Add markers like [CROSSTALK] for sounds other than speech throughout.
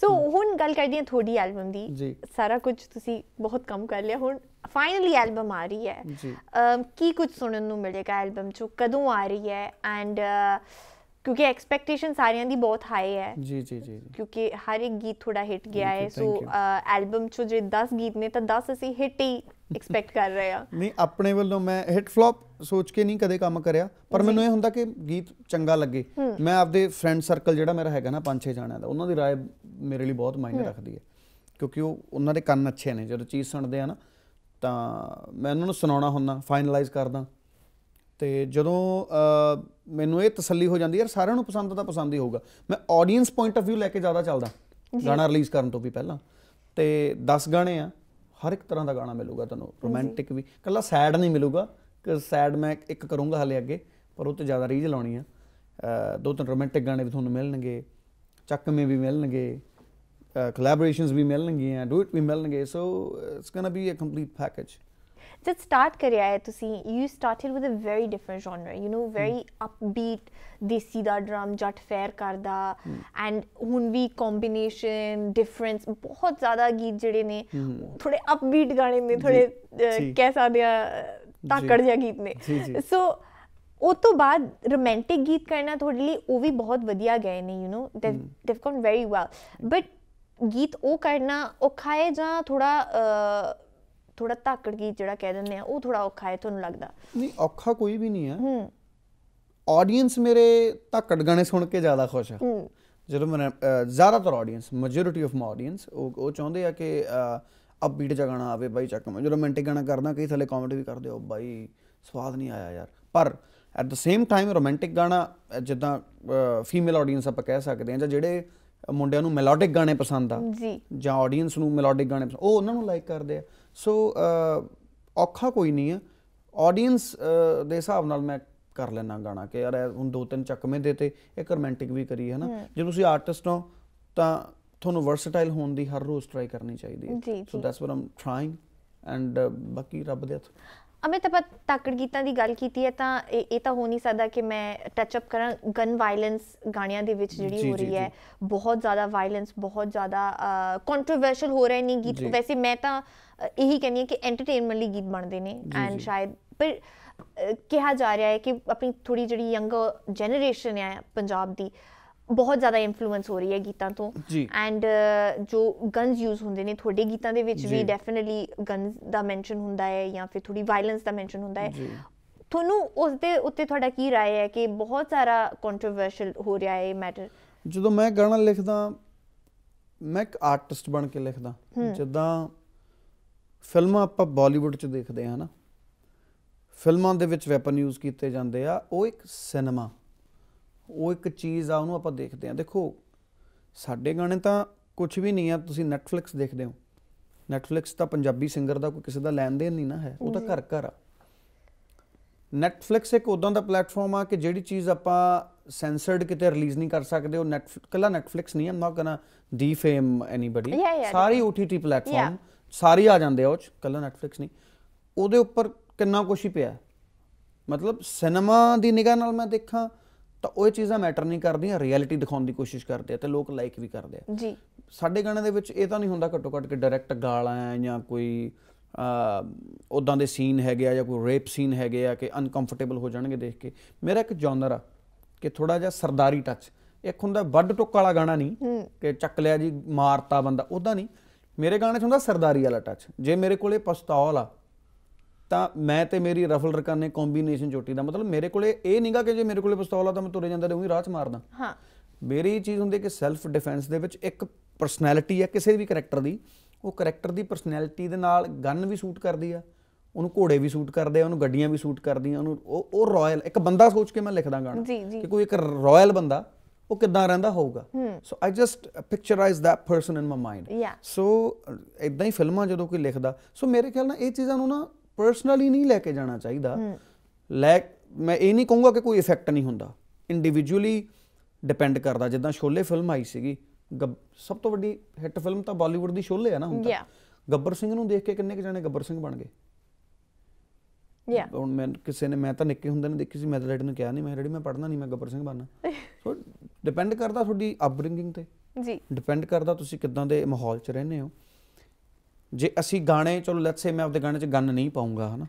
ਸੋ ਹੁਣ ਗੱਲ ਕਰਦੇ ਆ ਥੋੜੀ ਐਲਬਮ ਦੀ ਸਾਰਾ ਕੁਝ ਤੁਸੀਂ ਬਹੁਤ ਕੰਮ ਕਰ ਲਿਆ ਹੁਣ ਫਾਈਨਲੀ ਐਲਬਮ ਆ ਰਹੀ ਹੈ ਜੀ ਕੀ ਕੁਝ ਸੁਣਨ ਨੂੰ ਮਿਲੇਗਾ ਐਲਬਮ ਚੋਂ ਕਦੋਂ ਆ ਰਹੀ ਹੈ ਐਂਡ ਕਿਉਂਕਿ ਐਕਸਪੈਕਟੇਸ਼ਨ ਸਾਰਿਆਂ ਦੀ ਬਹੁਤ ਹਾਈ ਹੈ ਜੀ ਜੀ ਜੀ ਕਿਉਂਕਿ ਹਰ ਇੱਕ ਗੀਤ ਥੋੜਾ ਹਿੱਟ ਗਿਆ ਹੈ ਸੋ ਐਲਬਮ ਚੋਂ ਜੇ 10 ਗੀਤ ਨੇ ਤਾਂ 10 ਅਸੀਂ ਹਿੱਟ ਹੀ ਐਕਸਪੈਕਟ ਕਰ ਰਹੇ ਆ ਨਹੀਂ ਆਪਣੇ ਵੱਲੋਂ ਮੈਂ ਹਿੱਟ ਫਲॉप ਸੋਚ ਕੇ ਨਹੀਂ ਕਦੇ ਕੰਮ ਕਰਿਆ ਪਰ ਮੈਨੂੰ ਇਹ ਹੁੰਦਾ ਕਿ ਗੀਤ ਚੰਗਾ ਲੱਗੇ ਮੈਂ ਆਪਦੇ ਫਰੈਂਡ ਸਰਕਲ ਜਿਹੜਾ ਮੇਰਾ ਹੈਗਾ ਨਾ ਪੰਜ ਛੇ ਜਾਣਿਆਂ ਦਾ ਉਹਨਾਂ ਦੀ ਰਾਏ ਮੇਰੇ ਲਈ ਬਹੁਤ ਮਾਇਨੇ ਰੱਖਦੀ ਹੈ ਕਿਉਂਕਿ ਉਹ ਉਹਨਾਂ ਦੇ ਕੰਨ ਅੱਛੇ ਨੇ ਜਦੋਂ ਚੀਜ਼ ਸੁਣਦੇ ਆ ਨਾ ਤਾਂ ਮੈਂ ਉਹਨਾਂ ਨੂੰ ਸੁਣਾਉਣਾ ਹੁੰਦਾ ਫਾਈਨਲਾਈਜ਼ ਕਰਦਾ ਤੇ ਜਦੋਂ ਮੈਨੂੰ ਇਹ ਤਸੱਲੀ ਹੋ ਜਾਂਦੀ ਯਾਰ ਸਾਰਿਆਂ ਨੂੰ ਪਸੰਦ ਤਾਂ ਪਸੰਦ ਹੀ ਹੋਊਗਾ ਮੈਂ ਆਡੀਅנס ਪੁਆਇੰਟ ਆਫ View ਲੈ ਕੇ ਜ਼ਿਆਦਾ ਚੱਲਦਾ ਗਾਣਾ ਰਿਲੀਜ਼ ਕਰਨ ਤੋਂ ਵੀ ਪਹਿਲਾਂ ਤੇ 10 ਗਾਣੇ ਆ ਹਰ ਇੱਕ ਤਰ੍ਹਾਂ ਦਾ ਗਾਣਾ ਮਿਲੂਗਾ ਤੁਹਾਨੂੰ ਰੋਮਾਂਟਿਕ ਵੀ ਕੱਲਾ ਸੈਡ ਨਹੀਂ ਮਿਲੂਗਾ ਸੈਡ ਮੈਂ ਇੱਕ ਕਰੂੰਗਾ ਹਲੇ ਅੱਗੇ ਪਰ ਉਹ ਤੇ ਜ਼ਿਆਦਾ ਰੀਜ ਲਾਉਣੀ ਆ ਦੋ ਤਿੰਨ ਰੋਮਾਂਟਿਕ ਗਾਣੇ ਵੀ ਤੁਹਾਨੂੰ ਮਿਲਣਗੇ ਚੱਕਵੇਂ ਵੀ ਮਿਲਣਗੇ ਕੋਲੈਬੋਰੇਸ਼ਨਸ ਵੀ ਮਿਲਣਗੀਆਂ ਡੂ ਇਟ ਵੀ ਮਿਲਣਗੇ so it's gonna be a complete package ਜਦ ਸਟਾਰਟ ਕਰਿਆ ਹੈ ਤੁਸੀਂ you started with a very different genre you know very upbeat ਦੇਸੀ ਦਾ ਡਰਮ ਜੱਟ ਫੇਰ ਕਰਦਾ ਐਂਡ ਹੁਣ ਵੀ ਕੰਬੀਨੇਸ਼ਨ ਡਿਫਰੈਂਸ ਬਹੁਤ ਜ਼ਿਆਦਾ ਗੀਤ ਜਿਹੜੇ ਨੇ ਥੋੜੇ ਅਪਬੀਟ ਗਾਣੇ ਨੇ ਥੋੜੇ ਕਹਿ ਸਕਦੇ ਆ ਤਾਕੜ ਜਿਹਾ ਗੀਤ ਨੇ ਸੋ ਉਹ ਤੋਂ ਬਾਅਦ ਰੋਮਾਂਟਿਕ ਗੀਤ ਕਰਨਾ ਤੁਹਾਡੇ ਲਈ ਉਹ ਵੀ ਬਹੁਤ ਵਧੀਆ ਗਏ ਨੇ ਯੂ نو ਦੇ ਦੇਵ ਗਨ ਵੈਰੀ ਵੈਲ ਬਟ ਗੀਤ ਉਹ ਕਰਨਾ ਔਖਾ ਹੈ ਜਾਂ ਥੋੜਾ ਥੋੜਾ ਤਾਕੜ ਗੀਤ ਜਿਹੜਾ ਕਹਿ ਦਿੰਦੇ ਆ ਉਹ ਥੋੜਾ ਔਖਾ ਹੈ ਤੁਹਾਨੂੰ ਲੱਗਦਾ ਨਹੀਂ ਔਖਾ ਕੋਈ ਵੀ ਨਹੀਂ ਹੈ ਹੂੰ ਆਡੀਅנס ਮੇਰੇ ਤਾਕੜ ਗਾਣੇ ਸੁਣ ਕੇ ਜ਼ਿਆਦਾ ਖੁਸ਼ ਆ ਜਦੋਂ ਮੈਂ ਜ਼ਿਆਦਾਤਰ audience majority of my audience ਉਹ ਚਾਹੁੰਦੇ ਆ ਕਿ ਅਪਬੀਟ ਜਿਹਾ ਗਾਣਾ ਆਵੇ ਬਾਈ ਚੱਕ ਮੈਂ ਜਦੋਂ ਰੋਮਾਂਟਿਕ ਗਾਣਾ ਕਰਦਾ ਕਈ ਥੱਲੇ ਕਮੈਂਟ ਵੀ ਕਰਦੇ ਹੋ ਬਾਈ ਸਵਾਦ ਨਹੀਂ ਆਇਆ ਯਾਰ ਪਰ at the same time romantic ਗਾਣਾ ਜਿੱਦਾਂ ਫੀਮੇਲ ਆਡੀਅנס ਆਪਾਂ ਕਹਿ ਸਕਦੇ ਹਾਂ ਜਾਂ ਜਿਹੜੇ ਮੁੰਡਿਆਂ ਨੂੰ ਮੈਲੋਡਿਕ ਗਾਣੇ ਪਸੰਦ ਆ ਜਾਂ ਆਡੀਅנס ਨੂੰ ਮੈਲੋਡਿਕ ਗਾਣੇ ਉਹ ਉਹਨਾਂ ਨੂੰ ਲਾਈਕ ਕਰਦੇ ਆ ਸੋ ਔਖਾ ਕੋਈ ਨਹੀਂ ਆ ਆਡੀਅנס ਦੇ ਹਿਸਾਬ ਨਾਲ ਮੈਂ ਕਰ ਲੈਣਾ ਗਾਣਾ ਕਿ ਯਾਰ ਹੁਣ ਦੋ ਤਿੰਨ ਚੱਕਵੇਂ ਦੇ ਤੇ ਇੱਕ ਰੋਮਾਂਟਿਕ ਵੀ ਕਰੀ ਹੈ ਨਾ ਜੇ ਤੁਸੀਂ ਆਰਟਿਸਟ ਹੋ ਤਾਂ ਤੁਹਾਨੂੰ ਵਰਸਟਾਈਲ ਹੋਣ ਦੀ ਹਰ ਰੋਜ਼ ਟਰਾਈ ਕਰਨੀ ਚਾਹੀਦੀ ਹੈ so that's what I'm trying and ਬਾਕੀ ਰੱਬ ਦੇ ਹੱਥ ਅਮੇ ਤਾਂ ਤਾਕੜ ਗੀਤਾਂ ਦੀ ਗੱਲ ਕੀਤੀ ਹੈ ਤਾਂ ਇਹ ਤਾਂ ਹੋ ਨਹੀਂ ਸਕਦਾ ਕਿ ਮੈਂ ਟੱਚ ਅਪ ਕਰਾਂ ਗਨ ਵਾਇਲੈਂਸ ਗਾਣਿਆਂ ਦੇ ਵਿੱਚ ਜਿਹੜੀ ਹੋ ਰਹੀ ਹੈ ਬਹੁਤ ਜ਼ਿਆਦਾ ਵਾਇਲੈਂਸ ਬਹੁਤ ਜ਼ਿਆਦਾ ਕੰਟਰੋਵਰਸ਼ਲ ਹੋ ਰਹੇ ਨੇ ਗੀਤ ਵੈਸੇ ਮੈਂ ਤਾਂ ਇਹੀ ਕਹਿੰਦੀ ਹਾਂ ਕਿ ਐਂਟਰਟੇਨਮੈਂਟ ਲਈ ਗੀਤ ਬਣਦੇ ਨੇ ਐਂਡ ਸ਼ਾਇਦ ਪਰ ਕਿਹਾ ਜਾ ਰਿਹਾ ਹੈ ਕਿ ਆਪਣੀ ਥੋੜੀ ਜਿਹੜੀ ਯੰਗ ਜਨਰੇਸ਼ਨ ਹੈ ਪੰਜਾਬ ਦੀ ਬਹੁਤ ਜ਼ਿਆਦਾ ਇਨਫਲੂਐਂਸ ਹੋ ਰਹੀ ਹੈ ਗੀਤਾਂ ਤੋਂ ਐਂਡ ਜੋ ਗਨਸ ਯੂਜ਼ ਹੁੰਦੇ ਨੇ ਤੁਹਾਡੇ ਗੀਤਾਂ ਦੇ ਵਿੱਚ ਵੀ ਡੈਫੀਨਿਟਲੀ ਗਨਸ ਦਾ ਮੈਂਸ਼ਨ ਹੁੰਦਾ ਹੈ ਜਾਂ ਫਿਰ ਥੋੜੀ ਵਾਇਲੈਂਸ ਦਾ ਮੈਂਸ਼ਨ ਹੁੰਦਾ ਹੈ ਤੁਹਾਨੂੰ ਉਸ ਦੇ ਉੱਤੇ ਤੁਹਾਡਾ ਕੀ رائے ਹੈ ਕਿ ਬਹੁਤ ਸਾਰਾ ਕੰਟਰੋਵਰਸ਼ਲ ਹੋ ਰਿਹਾ ਹੈ ਇਹ ਮੈਟਰ ਜਦੋਂ ਮੈਂ ਗਾਣਾ ਲਿਖਦਾ ਮੈਂ ਇੱਕ ਆਰਟਿਸਟ ਬਣ ਕੇ ਲਿਖਦਾ ਜਿੱਦਾਂ ਫਿਲਮਾਂ ਆਪਾਂ ਬਾਲੀਵੁੱਡ 'ਚ ਦੇਖਦੇ ਹਾਂ ਨਾ ਫਿਲਮਾਂ ਦੇ ਵਿੱਚ ਵੈਪਨ ਯੂਜ਼ ਕੀਤੇ ਜਾਂਦੇ ਆ ਉਹ ਇੱਕ ਸਿਨੇਮਾ ਉਹ ਇੱਕ ਚੀਜ਼ ਆ ਉਹਨੂੰ ਆਪਾਂ ਦੇਖਦੇ ਆਂ ਦੇਖੋ ਸਾਡੇ ਗਾਣੇ ਤਾਂ ਕੁਝ ਵੀ ਨਹੀਂ ਆ ਤੁਸੀਂ Netflix ਦੇਖਦੇ ਹੋ Netflix ਤਾਂ ਪੰਜਾਬੀ ਸਿੰਗਰ ਦਾ ਕੋਈ ਕਿਸੇ ਦਾ ਲੈਣ ਦੇਣ ਨਹੀਂ ਨਾ ਹੈ ਉਹ ਤਾਂ ਘਰ ਘਰ ਆ Netflix ਇੱਕ ਉਦਾਂ ਦਾ ਪਲੇਟਫਾਰਮ ਆ ਕਿ ਜਿਹੜੀ ਚੀਜ਼ ਆਪਾਂ ਸੈਂਸਰਡ ਕਿਤੇ ਰਿਲੀਜ਼ ਨਹੀਂ ਕਰ ਸਕਦੇ ਉਹ ਕੱਲਾ Netflix ਨਹੀਂ I'm not the defame anybody ਸਾਰੀ OTT ਪਲੇਟਫਾਰਮ ਸਾਰੀ ਆ ਜਾਂਦੇ ਆ ਉਹ ਚ ਕੱਲਾ Netflix ਨਹੀਂ ਉਹਦੇ ਉੱਪਰ ਕਿੰਨਾ ਕੁਝ ਹੀ ਪਿਆ ਮਤਲਬ ਸਿਨੇਮਾ ਦੀ ਨਿਗਾਹ ਨਾਲ ਮੈਂ ਦੇਖਾਂ ਤਾਂ ਉਹ ਚੀਜ਼ਾਂ ਮੈਟਰ ਨਹੀਂ ਕਰਦੀਆਂ ਰਿਐਲਿਟੀ ਦਿਖਾਉਣ ਦੀ ਕੋਸ਼ਿਸ਼ ਕਰਦੇ ਆ ਤੇ ਲੋਕ ਲਾਈਕ ਵੀ ਕਰਦੇ ਆ ਜੀ ਸਾਡੇ ਗਾਣੇ ਦੇ ਵਿੱਚ ਇਹ ਤਾਂ ਨਹੀਂ ਹੁੰਦਾ ਘੱਟੋ ਘੱਟ ਕਿ ਡਾਇਰੈਕਟ ਗਾਲਾਂ ਜਾਂ ਕੋਈ ਆ ਉਦਾਂ ਦੇ ਸੀਨ ਹੈਗੇ ਆ ਜਾਂ ਕੋਈ ਰੇਪ ਸੀਨ ਹੈਗੇ ਆ ਕਿ ਅਨਕੰਫਰਟੇਬਲ ਹੋ ਜਾਣਗੇ ਦੇਖ ਕੇ ਮੇਰਾ ਇੱਕ ਜਨਰ ਆ ਕਿ ਥੋੜਾ ਜਿਹਾ ਸਰਦਾਰੀ ਟੱਚ ਇੱਕ ਹੁੰਦਾ ਵੱਡ ਟੁੱਕ ਵਾਲਾ ਗਾਣਾ ਨਹੀਂ ਕਿ ਚੱਕ ਲਿਆ ਜੀ ਮਾਰਤਾ ਬੰਦਾ ਉਦਾਂ ਨਹੀਂ ਮੇਰੇ ਗਾਣੇ 'ਚ ਹੁੰਦਾ ਸਰਦਾਰੀ ਵਾਲਾ ਟੱਚ ਜੇ ਮੇਰੇ ਕੋਲੇ ਪਸਤੌਲ ਆ ਤਾਂ ਮੈਂ ਤੇ ਮੇਰੀ ਰਫਲ ਰਕਾਨੇ ਕੰਬੀਨੇਸ਼ਨ ਚੋਟੀ ਦਾ ਮਤਲਬ ਮੇਰੇ ਕੋਲੇ ਇਹ ਨਹੀਂਗਾ ਕਿ ਜੇ ਮੇਰੇ ਕੋਲੇ ਪਿਸਤੌਲ ਆ ਤਾਂ ਮੈਂ ਤੁਰੇ ਜਾਂਦਾ ਰਹੂੰਗੀ ਰਾਹ 'ਚ ਮਾਰਦਾ ਹਾਂ ਮੇਰੀ ਚੀਜ਼ ਹੁੰਦੀ ਕਿ ਸੈਲਫ ਡਿਫੈਂਸ ਦੇ ਵਿੱਚ ਇੱਕ ਪਰਸਨੈਲਿਟੀ ਆ ਕਿਸੇ ਵੀ ਕੈਰੈਕਟਰ ਦੀ ਉਹ ਕੈਰੈਕਟਰ ਦੀ ਪਰਸਨੈਲਿਟੀ ਦੇ ਨਾਲ ਗਨ ਵੀ ਸੂਟ ਕਰਦੀ ਆ ਉਹਨੂੰ ਘੋੜੇ ਵੀ ਸੂਟ ਕਰਦੇ ਆ ਉਹਨੂੰ ਗੱਡੀਆਂ ਵੀ ਸੂਟ ਕਰਦੀਆਂ ਉਹਨੂੰ ਉਹ ਉਹ ਰਾਇਲ ਇੱਕ ਬੰਦਾ ਸੋਚ ਕੇ ਮੈਂ ਲਿਖਦਾ ਗਾਣਾ ਕਿ ਕੋਈ ਇੱਕ ਰਾਇਲ ਬੰਦਾ ਉਹ ਕਿੱਦਾਂ ਰਹਿੰਦਾ ਹੋਊਗਾ so I just picturise that person in my mind so ਇਦਾਂ ਹੀ ਫਿਲਮਾਂ ਜਦੋਂ ਕੋਈ ਲਿਖਦਾ ਸੋ ਮੇਰੇ ਖਿਆਲ ਨਾਲ ਇਹ ਚੀਜ਼ਾਂ ਨੂੰ ਨਾ ਪਰਸਨਲੀ ਨਹੀਂ ਲੈ ਕੇ ਜਾਣਾ ਚਾਹੀਦਾ ਲੈ ਮੈਂ ਇਹ ਨਹੀਂ ਕਹੂੰਗਾ ਕਿ ਕੋਈ ਇਫੈਕਟ ਨਹੀਂ ਹੁੰਦਾ ਇੰਡੀਵਿਜੂਅਲੀ ਡਿਪੈਂਡ ਕਰਦਾ ਜਿੱਦਾਂ ਸ਼ੋਲੇ ਫਿਲਮ ਆਈ ਸੀਗੀ ਸਭ ਤੋਂ ਵੱਡੀ ਹਿੱਟ ਫਿਲਮ ਤਾਂ ਬਾਲੀਵੁੱਡ ਦੀ ਸ਼ੋਲੇ ਆ ਨਾ ਹੁਣ ਤਾਂ ਗੱਬਰ ਸਿੰਘ ਨੂੰ ਦੇਖ ਕੇ ਕਿੰਨੇ ਕਿ ਜਾਣੇ ਗੱਬਰ ਸਿੰਘ ਬਣ ਗਏ ਯਾ ਮੈਂ ਕਿਸੇ ਨੇ ਮੈਂ ਤਾਂ ਨਿੱਕੇ ਹੁੰਦੇ ਨੇ ਦੇਖੀ ਸੀ ਮੈਂ ਤਾਂ ਨੂੰ ਕਿਹਾ ਨਹੀਂ ਮੈਂ ਰੈਡੀ ਮੈਂ ਪੜਨਾ ਨਹੀਂ ਮੈਂ ਗੱਬਰ ਸਿੰਘ ਬਣਨਾ [LAUGHS] ਸੋ ਡਿਪੈਂਡ ਕਰਦਾ ਤੁਹਾਡੀ ਅਪਬ੍ਰਿੰਗਿੰਗ ਤੇ ਜੀ ਡਿਪੈਂਡ ਕਰਦਾ ਤੁਸੀਂ ਕਿਦਾਂ ਦੇ ਮਾਹੌਲ 'ਚ ਰਹਿੰਦੇ ਹੋ ਜੇ ਅਸੀਂ ਗਾਣੇ ਚਲੋ ਲੈਟਸ ਸੇ ਮੈਂ ਆਪਦੇ ਗਾਣੇ 'ਚ ਗੰਨ ਨਹੀਂ ਪਾਉਂਗਾ ਹਨਾ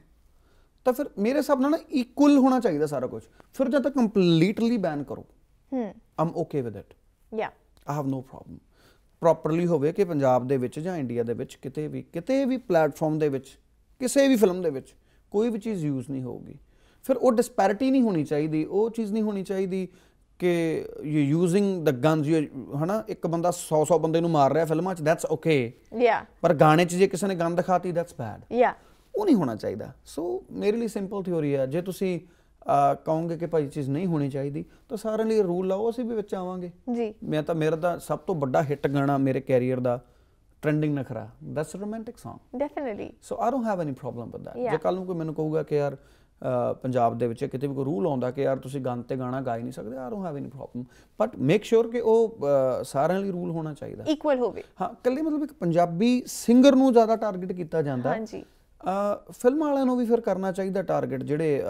ਤਾਂ ਫਿਰ ਮੇਰੇ ਹਿਸਾਬ ਨਾਲ ਨਾ ਇਕੁਅਲ ਹੋਣਾ ਚਾਹੀਦਾ ਸਾਰਾ ਕੁਝ ਫਿਰ ਜਦ ਤੱਕ ਕੰਪਲੀਟਲੀ ਬੈਨ ਕਰੋ hmm I'm okay with it yeah ਆ ਹੈਵ ਨੋ ਪ੍ਰੋਬਲਮ ਪ੍ਰੋਪਰਲੀ ਹੋਵੇ ਕਿ ਪੰਜਾਬ ਦੇ ਵਿੱਚ ਜਾਂ ਇੰਡੀਆ ਦੇ ਵਿੱਚ ਕਿਤੇ ਵੀ ਕਿਤੇ ਵੀ ਪਲੇਟਫਾਰਮ ਦੇ ਵਿੱਚ ਕਿਸੇ ਵੀ ਫਿਲਮ ਦੇ ਵਿੱਚ ਕੋਈ ਵੀ ਚੀਜ਼ ਯੂਜ਼ ਨਹੀਂ ਹੋਊਗੀ ਫਿਰ ਉਹ ਡਿਸਪੈਰਿਟੀ ਨਹੀਂ ਹੋਣੀ ਚਾਹੀਦੀ ਉਹ ਚੀਜ਼ ਨਹੀਂ ਹੋਣੀ ਚਾਹੀਦੀ ਕਿ you using the guns you ਹਨਾ ਇੱਕ ਬੰਦਾ 100 100 ਬੰਦੇ ਨੂੰ ਮਾਰ ਰਿਹਾ ਫਿਲਮਾਂ 'ਚ ਦੈਟਸ ਓਕੇ ਯਾ ਪਰ ਗਾਣੇ 'ਚ ਜੇ ਕਿਸੇ ਨੇ ਗਨ ਦਿਖਾਤੀ ਦੈਟਸ ਬੈਡ ਯਾ ਉਹ ਨਹੀਂ ਹੋਣਾ ਚਾਹੀਦਾ ਸੋ ਮੇਰੇ ਲਈ ਸਿੰਪਲ ਥਿਉਰੀ ਆ ਜੇ ਤੁਸੀਂ ਕਹੋਗੇ ਕਿ ਭਾਈ ਚੀਜ਼ ਨਹੀਂ ਹੋਣੀ ਚਾਹੀਦੀ ਤਾਂ ਸਾਰਿਆਂ ਲਈ ਰੂਲ ਲਾਓ ਅਸੀਂ ਵੀ ਵਿੱਚ ਆਵਾਂਗੇ ਜੀ ਮੈਂ ਤਾਂ ਮੇਰਾ ਤਾਂ ਸਭ ਤੋਂ ਵੱਡਾ ਹਿੱਟ ਗਾਣਾ ਮੇਰੇ ਕੈਰੀਅਰ ਦਾ trending Nakhra that's romantic Song definitely so I don't have any problem with that ਜੇ ਕੱਲ ਨੂੰ ਕੋਈ ਮੈਨੂੰ ਕਹੂਗਾ ਕਿ ਯਾਰ ਪੰਜਾਬ ਦੇ ਵਿੱਚ ਕਿਤੇ ਵੀ ਕੋਈ ਰੂਲ ਆਉਂਦਾ ਕਿ ਯਾਰ ਤੁਸੀਂ ਗਨ ਤੇ ਗਾਣਾ ਗਾ ਹੀ ਨਹੀਂ ਸਕਦੇ ਆਰ don't have any problem but make sure ਕਿ ਉਹ ਸਾਰਿਆਂ ਲਈ ਰੂਲ ਹੋਣਾ ਚਾਹੀਦਾ ਇਕੁਅਲ ਹੋਵੇ ਹਾਂ ਕੱਲੇ ਮਤਲਬ ਇੱਕ ਪੰਜਾਬੀ ਸਿੰਗਰ ਨੂੰ ਜ਼ਿਆਦਾ ਟਾਰਗੇਟ ਕੀਤਾ ਜਾਂਦਾ ਹਾਂਜੀ ਫਿਲਮ ਵਾਲਿਆਂ ਨੂੰ ਵੀ ਫਿਰ ਕਰਨਾ ਚਾਹੀਦਾ ਟਾਰਗੇਟ ਜਿਹੜੇ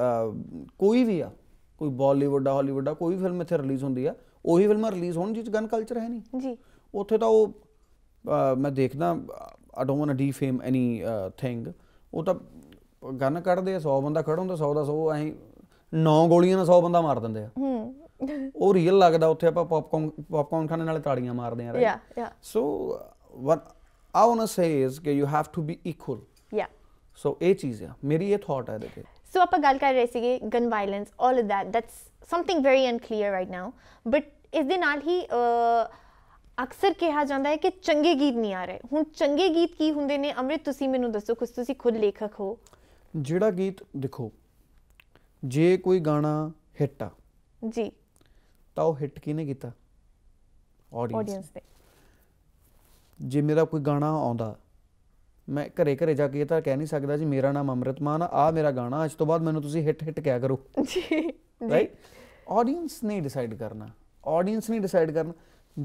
ਕੋਈ ਵੀ ਆ ਕੋਈ ਬਾਲੀਵੁੱਡ ਆ ਹਾਲੀਵੁੱਡ ਆ ਕੋਈ ਫਿਲਮ ਇੱਥੇ ਰਿਲੀਜ਼ ਹੁੰਦੀ ਆ ਉਹੀ ਫਿਲਮਾਂ ਰਿਲੀਜ਼ ਹੋਣ ਜਿਸ ਗਨ ਕਲਚਰ ਹੈ ਨਹੀਂ ਜੀ ਉੱਥੇ ਤਾਂ ਉਹ ਮੈਂ ਦੇਖਦਾ ਆ don't want to defame anything ਉਹ ਤਾਂ ਗਨ ਕੱਢਦੇ ਆ 100 ਬੰਦਾ ਖੜਾ ਹੁੰਦਾ 100 ਦਾ 100 ਐਂ ਨੌ ਗੋਲੀਆਂ ਨਾਲ 100 ਬੰਦਾ ਮਾਰ ਦਿੰਦੇ ਆ ਹੂੰ ਉਹ ਰੀਅਲ ਲੱਗਦਾ ਉੱਥੇ ਆਪਾਂ ਪੌਪਕੌਰਨ ਪੌਪਕੌਰਨ ਖਾਣੇ ਨਾਲ ਤਾੜੀਆਂ ਮਾਰਦੇ ਆ yeah yeah so one I want say is ਕਿ you have to be equal yeah so ਇਹ ਚੀਜ਼ ਆ ਮੇਰੀ ਇਹ ਥਾਟ ਆ ਦੇਖੇ ਸੋ ਆਪਾਂ ਗੱਲ ਕਰ ਰਹੇ ਸੀਗੇ gun violence all of that that's something very unclear right now but ਇਸ ਦੇ ਨਾਲ ਹੀ ਅਕਸਰ ਕਿਹਾ ਜਾਂਦਾ ਹੈ ਕਿ ਚੰਗੇ ਗੀਤ ਨਹੀਂ ਆ ਰਹੇ ਹੁਣ ਚੰਗੇ ਗੀਤ ਕੀ ਹੁੰਦੇ ਨੇ ਅਮਰਿਤ ਤੁਸੀਂ ਮੈਨੂੰ ਦੱਸੋ ਕੁਝ ਤੁਸੀਂ ਖੁਦ ਲੇਖਕ ਹੋ ਜਿਹੜਾ ਗੀਤ ਦੇਖੋ ਜੇ ਕੋਈ ਗਾਣਾ ਹਿੱਟ ਆ ਜੀ ਤਾਂ ਉਹ ਹਿੱਟ ਕਿਨੇ ਕੀਤਾ ਆਡੀਅנס ਤੇ ਜੇ ਮੇਰਾ ਕੋਈ ਗਾਣਾ ਆਉਂਦਾ ਮੈਂ ਘਰੇ ਘਰੇ ਜਾ ਕੇ ਇਹ ਤਾਂ ਕਹਿ ਨਹੀਂ ਸਕਦਾ ਜੀ ਮੇਰਾ ਨਾਮ ਅਮਰਤਮਾਨ ਆ ਆ ਮੇਰਾ ਗਾਣਾ ਅੱਜ ਤੋਂ ਬਾਅਦ ਮੈਨੂੰ ਤੁਸੀਂ ਹਿੱਟ ਹਿੱਟ ਕਿਆ ਕਰੋ ਜੀ ਰਾਈਟ ਆਡੀਅנס ਨੇ ਡਿਸਾਈਡ ਕਰਨਾ ਆਡੀਅנס ਨੇ ਡਿਸਾਈਡ ਕਰਨਾ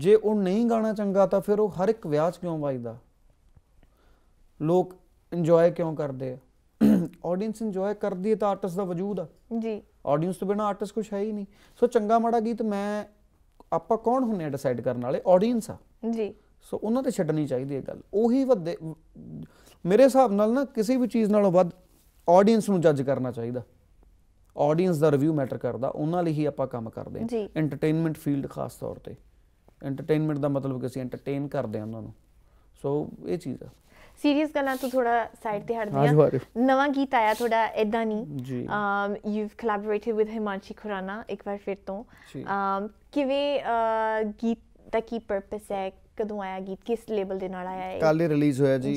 ਜੇ ਉਹ ਨਹੀਂ ਗਾਣਾ ਚੰਗਾ ਤਾਂ ਫਿਰ ਉਹ ਹਰ ਇੱਕ ਵਿਆਹ 'ਚ ਕਿਉਂ ਵਜਦਾ ਲੋਕ ਇੰਜੋਏ ਕਿਉਂ ਕਰਦੇ ਆ ਆਡੀਅנס ਇੰਜੋਏ ਕਰਦੀ ਹੈ ਤਾਂ ਆਰਟਿਸਟ ਦਾ ਵਜੂਦ ਆ ਜੀ ਆਡੀਅנס ਤੋਂ ਬਿਨਾ ਆਰਟਿਸਟ ਕੁਝ ਹੈ ਹੀ ਨਹੀਂ ਸੋ ਚੰਗਾ ਮਾੜਾ ਗੀਤ ਮੈਂ ਆਪਾਂ ਕੌਣ ਹੁੰਨੇ ਆ ਡਿਸਾਈਡ ਕਰਨ ਵਾਲੇ ਆਡੀਅנס ਆ ਜੀ ਸੋ ਉਹਨਾਂ ਤੇ ਛੱਡਣੀ ਚਾਹੀਦੀ ਹੈ ਗੱਲ ਉਹੀ ਵੱਦੇ ਮੇਰੇ ਹਿਸਾਬ ਨਾਲ ਨਾ ਕਿਸੇ ਵੀ ਚੀਜ਼ ਨਾਲੋਂ ਵੱਧ ਆਡੀਅנס ਨੂੰ ਜੱਜ ਕਰਨਾ ਚਾਹੀਦਾ ਆਡੀਅנס ਦਾ ਰਿਵਿਊ ਮੈਟਰ ਕਰਦਾ ਉਹਨਾਂ ਲਈ ਹੀ ਆਪਾਂ ਕੰਮ ਕਰਦੇ ਆ ਐਂਟਰਟੇਨਮੈਂਟ ਫੀਲਡ ਖਾਸ ਤੌਰ ਤੇ ਐਂਟਰਟੇਨਮੈਂਟ ਦਾ ਮਤਲਬ ਕਿ ਅਸੀਂ ਐਂਟਰਟੇਨ ਕਰਦੇ ਆ ਉਹਨਾਂ ਨੂੰ ਸੋ ਇਹ ਚੀਜ਼ ਆ ਸੀਰੀਅਸ ਗੱਲਾਂ ਤੋਂ ਥੋੜਾ ਸਾਈਡ ਤੇ ਹਟਦੇ ਆ ਨਵਾਂ ਗੀਤ ਆਇਆ ਥੋੜਾ ਇਦਾਂ ਨਹੀਂ um you've collaborated with Himanshi Khurana ਇੱਕ ਵਾਰ ਫਿਰ ਤੋਂ ਅਮ ਕਿਵੇਂ ਗੀਤ ਦਾ ਕੀ ਪਰਪਸ ਹੈ ਕਦੋਂ ਆਇਆ ਗੀਤ ਕਿਸ ਲੇਬਲ ਦੇ ਨਾਲ ਆਇਆ ਹੈ ਕੱਲ ਹੀ ਰਿਲੀਜ਼ ਹੋਇਆ ਜੀ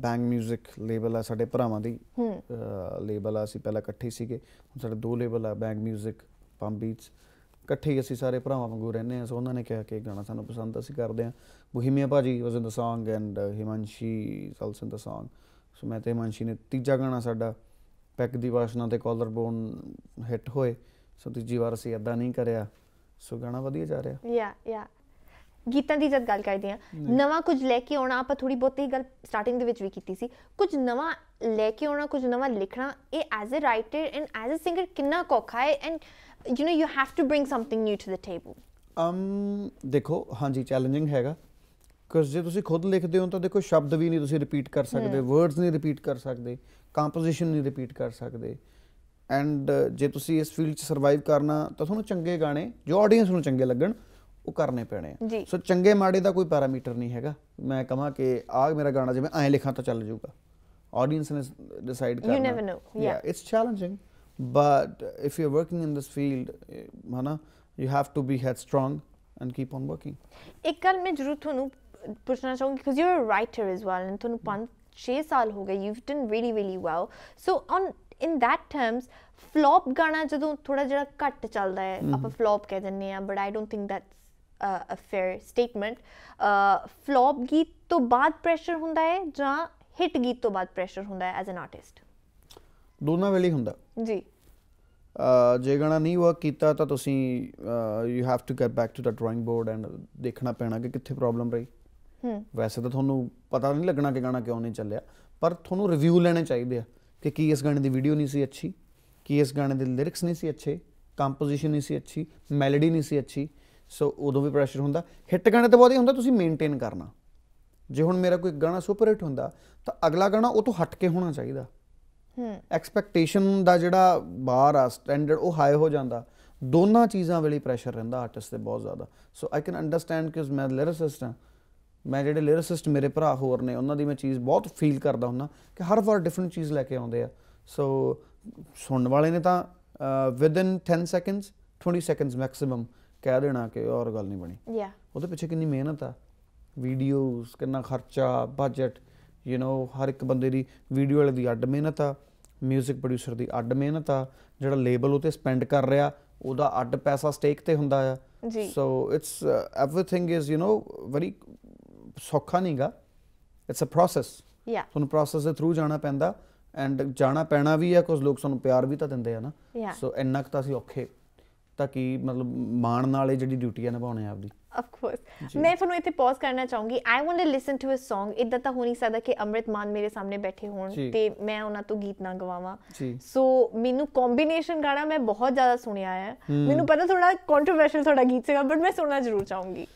ਬੈਂਗ 뮤직 ਲੇਬਲ ਆ ਸਾਡੇ ਭਰਾਵਾਂ ਦੀ ਲੇਬਲ ਆ ਸੀ ਪਹਿਲਾਂ ਇਕੱਠੇ ਸੀਗੇ ਹੁਣ ਸਾਡੇ ਦੋ ਲੇਬਲ ਆ ਬੈਂਗ 뮤직 ਪੰਪ ਬੀਟਸ ਇਕੱਠੇ ਹੀ ਅਸੀਂ ਸਾਰੇ ਭਰਾਵਾਂ ਵਾਂਗੂ ਰਹਿੰਦੇ ਹਾਂ ਸੋ ਉਹਨਾਂ ਨੇ ਕਿਹਾ ਕਿ ਇਹ ਗਾਣਾ ਸਾਨੂੰ ਪਸੰਦ ਅਸੀਂ ਕਰਦੇ ਹਾਂ ਬੋਹੀਮੀਆ ਭਾਜੀ was in the Song and Himanshi also in the Song so ਮੈਂ ਤੇ ਹਿਮਾਂਸ਼ੀ ਨੇ ਤੀਜਾ ਗਾਣਾ ਸਾਡਾ ਪੈਕ ਦੀ ਵਾਸ਼ਨਾ ਤੇ ਕਾਲਰ ਬੋਨ ਹਿੱਟ ਹੋਏ ਸੋ ਤੀਜੀ ਵਾਰ ਅਸੀਂ ਇਦਾਂ ਨਹੀਂ ਕਰਿਆ ਸੋ ਗਾਣਾ ਵਧੀਆ ਜਾ ਰਿਹਾ ਯਾ ਯਾ ਗੀਤਾਂ ਦੀ ਜਦ ਗੱਲ ਕਰਦੇ ਆ ਨਵਾਂ ਕੁਝ ਲੈ ਕੇ ਆਉਣਾ ਆਪਾਂ ਥੋੜੀ ਬਹੁਤੀ ਗੱਲ ਸਟਾਰਟਿੰਗ ਦੇ ਵਿੱਚ ਵੀ ਕੀਤੀ ਸੀ ਕੁਝ ਨਵਾਂ ਲੈ ਕੇ ਆਉਣਾ ਕੁਝ ਨਵਾਂ ਲਿਖਣਾ ਇਹ as a writer and as a singer ਕਿੰਨਾ ਕੋਖਾ ਹੈ and you know you have to bring something new to the table um ਦੇਖੋ ਹਾਂਜੀ ਚੈਲੰਜਿੰਗ ਹੈਗਾ ਕਿਉਂਕਿ ਜੇ ਤੁਸੀਂ ਖੁਦ ਲਿਖਦੇ ਹੋ ਤਾਂ ਦੇਖੋ ਸ਼ਬਦ ਵੀ ਨਹੀਂ ਤੁਸੀਂ ਰਿਪੀਟ ਕਰ ਸਕਦੇ ਵਰਡਸ ਨਹੀਂ ਰਿਪੀਟ ਕਰ ਸਕਦੇ ਕੰਪੋਜੀਸ਼ਨ ਨਹੀਂ ਰਿਪੀਟ ਕਰ ਸਕਦੇ ਐਂਡ ਜੇ ਤੁਸੀਂ ਇਸ ਫੀਲਡ 'ਚ ਸਰਵਾਈਵ ਕਰਨਾ ਤਾਂ ਤੁਹਾਨੂੰ ਚੰਗੇ ਗਾਣੇ ਜੋ ਆਡੀਅנס ਨੂੰ ਚੰਗੇ ਲੱਗਣ ਉਹ ਕਰਨੇ ਪੈਣੇ ਆ ਸੋ ਚੰਗੇ ਮਾੜੇ ਦਾ ਕੋਈ ਪੈਰਾਮੀਟਰ ਨਹੀਂ ਹੈਗਾ ਮੈਂ ਕਹਾਂ ਕਿ ਆ ਮੇਰਾ ਗਾਣਾ ਜਿਵੇਂ ਐਂ ਲਿਖਾਂ ਤਾਂ ਚੱਲ ਜਾਊਗਾ ਆਡੀਅנס ਨੇ ਡਿਸਾਈਡ ਕਰਨਾ you never know yeah it's challenging but if you are working in this field eh, hana you have to be headstrong and keep on working ਇੱਕ ਗੱਲ ਮੈਂ ਜ਼ਰੂਰ ਤੁਹਾਨੂੰ ਪੁੱਛਣਾ ਚਾਹੂੰਗੀ ਕਿਉਂਕਿ you are a writer as well and ਤੁਹਾਨੂੰ 5 6 ਸਾਲ ਹੋ ਗਏ you have done really really well so on in that terms flop ਗਾਣਾ ਜਦੋਂ ਥੋੜਾ ਜਿਹੜਾ ਘੱਟ ਚੱਲਦਾ ਹੈ ਆਪਾਂ ਫਲॉप ਕਹਿ ਦਿੰਨੇ ਆ but I don't think that's a fair statement flop ਗੀਤ ਤੋਂ ਬਾਅਦ ਪ੍ਰੈਸ਼ਰ ਹੁੰਦਾ ਹੈ ਜਾਂ ਹਿੱਟ ਗੀਤ ਤੋਂ ਬਾਅਦ ਪ੍ਰੈਸ਼ਰ ਹੁੰਦਾ ਹੈ ਐਜ਼ ਐਨ ਆਰਟਿਸਟ ਦੋਨਾਂ ਵੇਲੇ ਹੁੰਦਾ ਜੀ ਜੇ ਗਾਣਾ ਨਹੀਂ ਵਰਕ ਕੀਤਾ ਤਾਂ ਤੁਸੀਂ you have to get back to the drawing board and ਦੇਖਣਾ ਪੈਣਾ ਕਿ ਕਿੱਥੇ ਪ੍ਰੋਬਲਮ ਰਹੀ ਹੂੰ ਵੈਸੇ ਤਾਂ ਤੁਹਾਨੂੰ ਪਤਾ ਨਹੀਂ ਲੱਗਣਾ ਕਿ ਗਾਣਾ ਕਿਉਂ ਨਹੀਂ ਚੱਲਿਆ ਪਰ ਤੁਹਾਨੂੰ ਰਿਵਿਊ ਲੈਣੇ ਚਾਹੀਦੇ ਆ ਕਿ ਕੀ ਇਸ ਗਾਣੇ ਦੀ ਵੀਡੀਓ ਨਹੀਂ ਸੀ ਅੱਛੀ ਕੀ ਇਸ ਗਾਣੇ ਦੇ ਲਿਰਿਕਸ ਨਹੀਂ ਸੀ ਅੱਛੇ ਕੰਪੋਜੀਸ਼ਨ ਨਹੀਂ ਸੀ ਅੱਛੀ ਮੈਲੋਡੀ ਨਹੀਂ ਸੀ ਅੱਛੀ ਸੋ ਉਦੋਂ ਵੀ ਪ੍ਰੈਸ਼ਰ ਹੁੰਦਾ ਹਿੱਟ ਗਾਣੇ ਤੇ ਬਹੁਤ ਹੀ ਹੁੰਦਾ ਤੁਸੀਂ ਮੇਨਟੇਨ ਕਰਨਾ ਜੇ ਹੁਣ ਮੇਰਾ ਕੋਈ ਗਾਣਾ ਸੁਪਰ ਹਿੱਟ ਹੁੰਦਾ ਤਾਂ ਅਗਲਾ ਗਾਣਾ ਉਹ ਤੋਂ ਹਟ ਕੇ ਹੋਣਾ ਚਾਹੀਦਾ ਹੂੰ ਐਕਸਪੈਕਟੇਸ਼ਨ ਦਾ ਜਿਹੜਾ ਬਾਰ ਆ ਸਟੈਂਡਰਡ ਉਹ ਹਾਈ ਹੋ ਜਾਂਦਾ ਦੋਨਾਂ ਚੀਜ਼ਾਂ ਵੇਲੇ ਪ੍ਰੈਸ਼ਰ ਰਹਿੰਦਾ ਆਰਟਿਸਟ ਤੇ ਬਹੁਤ ਜ਼ਿਆਦਾ ਸੋ ਆਈ ਕੈਨ ਅੰਡਰਸਟੈਂਡ ਕਿ ਮੈਂ ਲਿਰਿਸਿਸਟ ਹਾਂ ਮੈਂ ਜਿਹੜੇ ਲਿਰਿਸਿਸਟ ਮੇਰੇ ਭਰਾ ਹੋਰ ਨੇ ਉਹਨਾਂ ਦੀ ਮੈਂ ਚੀਜ਼ ਬਹੁਤ ਫੀਲ ਕਰਦਾ ਹੁੰਦਾ ਕਿ ਹਰ ਵਾਰ ਡਿਫਰੈਂਟ ਚੀਜ਼ ਲੈ ਕੇ ਆਉਂਦੇ ਆ ਸੋ ਸੁਣਨ ਵਾਲੇ ਨੇ ਤਾਂ with in 10 seconds 20 seconds maximum ਕਹਿ ਦੇਣਾ ਕਿ ਔਰ ਗੱਲ ਨਹੀਂ ਬਣੀ ਯਾ ਉਹਦੇ ਪਿੱਛੇ ਕਿੰਨੀ ਮਿਹਨਤ ਆ ਵੀਡੀਓਜ਼ ਕਿੰਨਾ ਖਰਚਾ ਬਜਟ ਯੂ نو ਹਰ ਇੱਕ ਬੰਦੇ ਦੀ ਵੀਡੀਓ ਵਾਲੇ ਦੀ ਅੱਡ ਮਿਹਨਤ ਆ 뮤직 ਪ੍ਰੋਡਿਊਸਰ ਦੀ ਅੱਡ ਮਿਹਨਤ ਆ ਜਿਹੜਾ ਲੇਬਲ ਉਤੇ ਸਪੈਂਡ ਕਰ ਰਿਹਾ ਉਹਦਾ ਅੱਡ ਪੈਸਾ ਸਟੇਕ ਤੇ ਹੁੰਦਾ ਆ ਜੀ so it's everything is you know very ਸੌਖਾ ਨਹੀਂਗਾ ਇਟਸ ਅ ਪ੍ਰੋਸੈਸ ਯਾ ਤੁਹਾਨੂੰ ਪ੍ਰੋਸੈਸ ਦੇ ਥਰੂ ਜਾਣਾ ਪੈਂਦਾ ਐਂਡ ਜਾਣਾ ਪੈਣਾ ਵੀ ਆ ਕੁਝ ਲੋਕ ਸਾਨੂੰ ਪਿਆਰ ਵੀ ਤਾਂ ਦਿੰਦੇ ਆ ਨਾ ਸੋ ਇੰਨਾ ਕੁ ਤਾਂ ਅਸੀਂ ਔਖੇ ਤਾਂ ਕਿ ਮਤਲਬ ਮਾਣ ਨਾਲ ਇਹ ਜਿਹੜੀ ਡਿਊਟੀ ਆ ਨਿਭਾਉਣੇ ਆਪਦੀ ਆਫ ਕੋਰਸ ਮੈਂ ਨੂੰ ਇੱਥੇ ਪੌਜ਼ ਕਰਨਾ ਚਾਹੂੰਗੀ I want to listen to a Song ਇਦਾਂ ਤਾਂ ਹੋ ਨਹੀਂ ਸਕਦਾ ਕਿ ਅਮਰਿਤ ਮਾਨ ਮੇਰੇ ਸਾਹਮਣੇ ਬੈਠੇ ਹੋਣ ਤੇ ਮੈਂ ਉਹਨਾਂ ਤੋਂ ਗੀਤ ਨਾ ਗਵਾਵਾਂ ਸੋ ਮੈਨੂੰ ਕੰਬੀਨੇਸ਼ਨ ਗਾਣਾ ਮੈਂ ਬਹੁਤ ਜ਼ਿਆਦਾ ਸੁਣਿਆ ਹੈ ਮੈਨੂੰ ਪਤਾ ਥੋੜਾ ਕੰਟਰੋਵਰਸ਼ਲ ਥੋੜਾ ਗੀਤ ਸੀਗਾ ਬਟ ਮੈਂ ਸੁਣਨਾ ਜ਼ਰੂਰ ਚਾਹੂੰਗੀ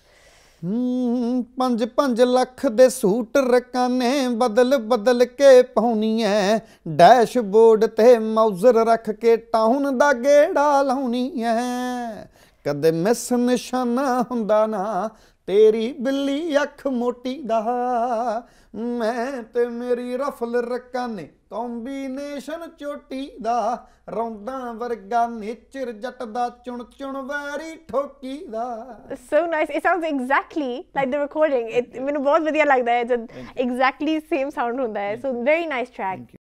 ਪੰਜ ਪੰਜ ਲੱਖ ਦੇ ਸੂਟ ਰਕਾਨੇ ਬਦਲ ਬਦਲ ਕੇ ਪਾਉਣੀ ਐ ਡੈਸ਼ਬੋਰਡ ਤੇ ਮੌਜ਼ਰ ਰੱਖ ਕੇ ਟਾਊਨ ਦਾ ਗੇੜਾ ਲਾਉਣੀ ਐ ਕਦੇ ਮਿਸ ਨਿਸ਼ਾਨਾ ਹੁੰਦਾ ਨਾ ਤੇਰੀ ਬਿੱਲੀ ਅੱਖ ਮੋਟੀ ਦਾ ਮੈਂ ਤੇ ਮੇਰੀ ਰਫਲ ਨੇ ਕੰਬੀਨੇਸ਼ਨ ਚੋਟੀ ਦਾ ਰੌਂਦਾ ਵਰਗਾ ਨੇਚਰ ਜੱਟ ਦਾ ਚੁਣ ਚੁਣ ਵੈਰੀ ਠੋਕੀ ਦਾ so nice it sounds exactly like the recording it ਮੈਨੂੰ ਬਹੁਤ ਵਧੀਆ ਲੱਗਦਾ ਹੈ ਜਦ ਐਗਜ਼ੈਕਟਲੀ ਸੇਮ ਸਾਊਂਡ ਹੁੰਦਾ ਹੈ ਸੋ ਵੈਰੀ ਨਾਈਸ ਟਰੈਕ